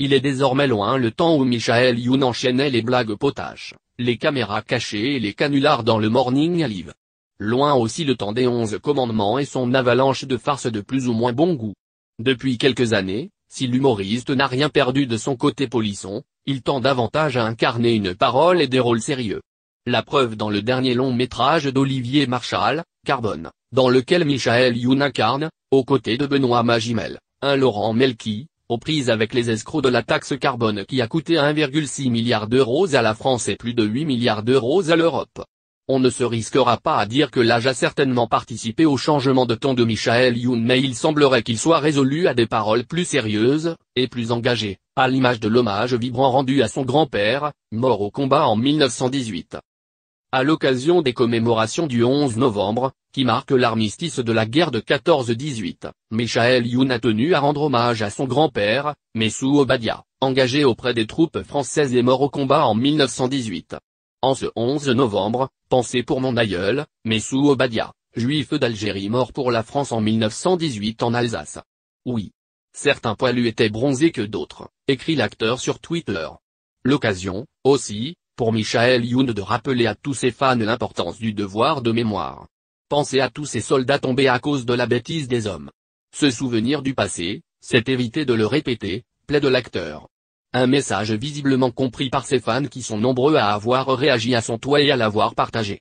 Il est désormais loin le temps où Michael Youn enchaînait les blagues potaches, les caméras cachées et les canulars dans le Morning Live. Loin aussi le temps des onze commandements et son avalanche de farces de plus ou moins bon goût. Depuis quelques années, si l'humoriste n'a rien perdu de son côté polisson, il tend davantage à incarner une parole et des rôles sérieux. La preuve dans le dernier long métrage d'Olivier Marshall, Carbone, dans lequel Michael Youn incarne, aux côtés de Benoît Magimel, un Laurent Melki, aux prises avec les escrocs de la taxe carbone qui a coûté 1,6 milliard d'euros à la France et plus de 8 milliards d'euros à l'Europe. On ne se risquera pas à dire que l'âge a certainement participé au changement de ton de Michael Youn mais il semblerait qu'il soit résolu à des paroles plus sérieuses, et plus engagées, à l'image de l'hommage vibrant rendu à son grand-père, mort au combat en 1918 à l'occasion des commémorations du 11 novembre, qui marque l'armistice de la guerre de 14-18, Michael Youn a tenu à rendre hommage à son grand-père, Messou Obadia, engagé auprès des troupes françaises et mort au combat en 1918. En ce 11 novembre, pensé pour mon aïeul, Messou Obadia, juif d'Algérie mort pour la France en 1918 en Alsace. Oui. Certains poilus étaient bronzés que d'autres, écrit l'acteur sur Twitter. L'occasion, aussi, pour Michael Youn de rappeler à tous ses fans l'importance du devoir de mémoire. Pensez à tous ces soldats tombés à cause de la bêtise des hommes. Ce souvenir du passé, c'est éviter de le répéter, de l'acteur. Un message visiblement compris par ses fans qui sont nombreux à avoir réagi à son toit et à l'avoir partagé.